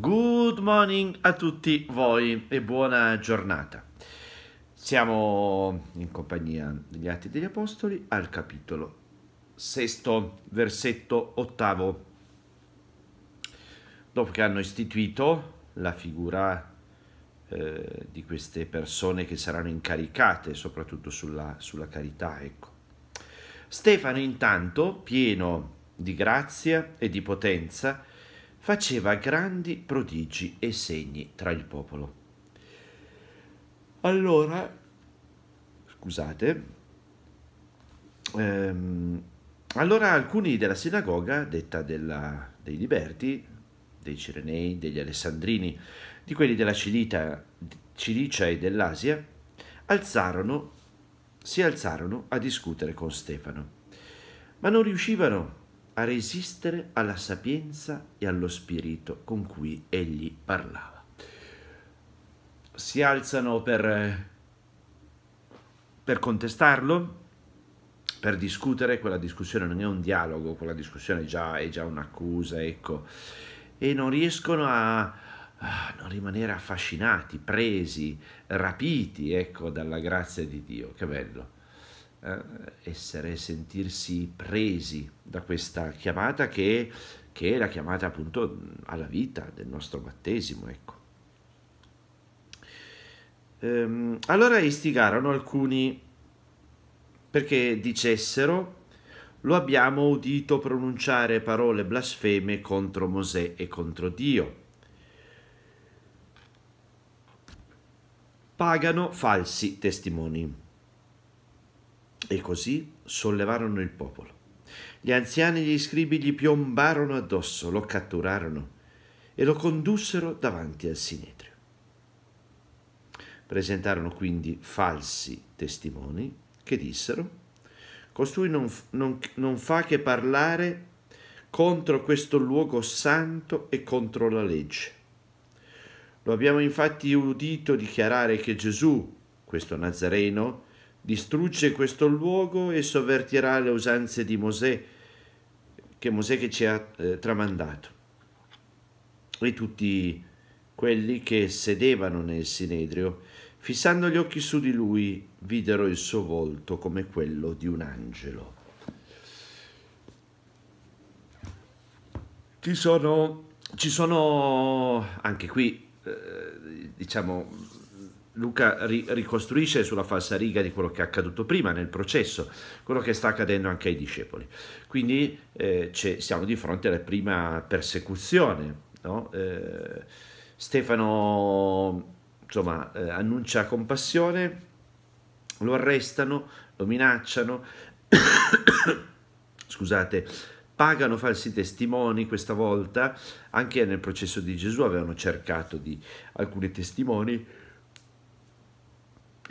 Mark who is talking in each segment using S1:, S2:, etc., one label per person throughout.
S1: Good morning a tutti voi e buona giornata. Siamo in compagnia degli Atti degli Apostoli al capitolo sesto, versetto ottavo. Dopo che hanno istituito la figura eh, di queste persone che saranno incaricate soprattutto sulla, sulla carità, ecco. Stefano intanto, pieno di grazia e di potenza, faceva grandi prodigi e segni tra il popolo. Allora, scusate, ehm, allora alcuni della sinagoga, detta della, dei Liberti, dei Cirenei, degli Alessandrini, di quelli della Cilita, Cilicia e dell'Asia, alzarono, si alzarono a discutere con Stefano, ma non riuscivano a resistere alla sapienza e allo spirito con cui egli parlava. Si alzano per, per contestarlo, per discutere, quella discussione non è un dialogo, quella discussione già, è già un'accusa, ecco, e non riescono a, Ah, non rimanere affascinati, presi, rapiti, ecco, dalla grazia di Dio. Che bello. Eh, essere, sentirsi presi da questa chiamata che, che, è la chiamata appunto alla vita del nostro battesimo. Ecco. Ehm, allora istigarono alcuni perché dicessero lo abbiamo udito pronunciare parole blasfeme contro Mosè e contro Dio. Pagano falsi testimoni. E così sollevarono il popolo. Gli anziani e gli scribi gli piombarono addosso, lo catturarono e lo condussero davanti al Sinedrio. Presentarono quindi falsi testimoni che dissero, costui non, non, non fa che parlare contro questo luogo santo e contro la legge. Lo abbiamo infatti udito dichiarare che Gesù, questo Nazareno, distrugge questo luogo e sovvertirà le usanze di Mosè, che Mosè che ci ha eh, tramandato. E tutti quelli che sedevano nel Sinedrio, fissando gli occhi su di lui, videro il suo volto come quello di un angelo. Ci sono, ci sono anche qui, eh, diciamo, Luca ri ricostruisce sulla falsariga di quello che è accaduto prima nel processo, quello che sta accadendo anche ai discepoli. Quindi eh, siamo di fronte alla prima persecuzione. No? Eh, Stefano insomma, eh, annuncia compassione, lo arrestano, lo minacciano, scusate, pagano falsi testimoni questa volta, anche nel processo di Gesù avevano cercato di alcuni testimoni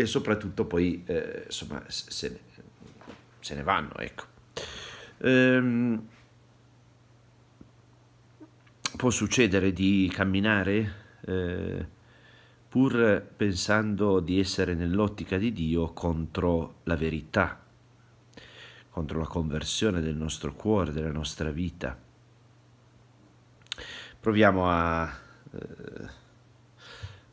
S1: e soprattutto poi eh, insomma, se, ne, se, ne, vanno. Ecco. Ehm, può succedere di camminare eh, pur pensando di essere nell'ottica di Dio contro la verità, contro la conversione del nostro cuore, della nostra vita. Proviamo a... Eh,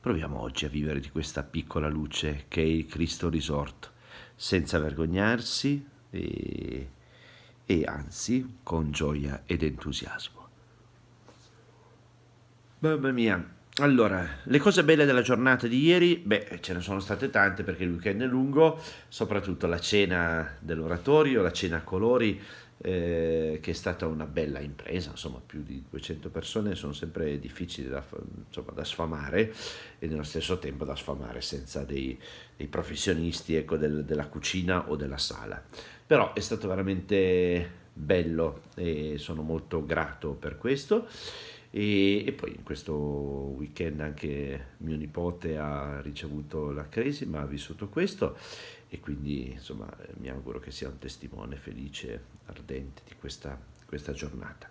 S1: Proviamo oggi a vivere di questa piccola luce che è il Cristo risorto, senza vergognarsi e, e anzi con gioia ed entusiasmo. Mamma mia, allora, le cose belle della giornata di ieri, beh, ce ne sono state tante perché il weekend è lungo, soprattutto la cena dell'oratorio, la cena a colori, eh, che è stata una bella impresa, insomma più di 200 persone sono sempre difficili da, insomma, da sfamare e nello stesso tempo da sfamare senza dei, dei professionisti ecco, del, della cucina o della sala. Però è stato veramente bello e sono molto grato per questo e, e, poi in questo weekend anche mio nipote ha ricevuto la crisi, ma ha vissuto questo e quindi insomma eh, mi auguro che sia un testimone felice, ardente di questa, questa giornata.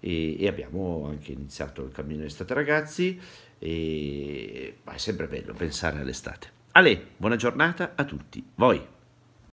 S1: E, e, abbiamo anche iniziato il cammino d'estate ragazzi e ma è sempre bello pensare all'estate. Ale, buona giornata a tutti voi!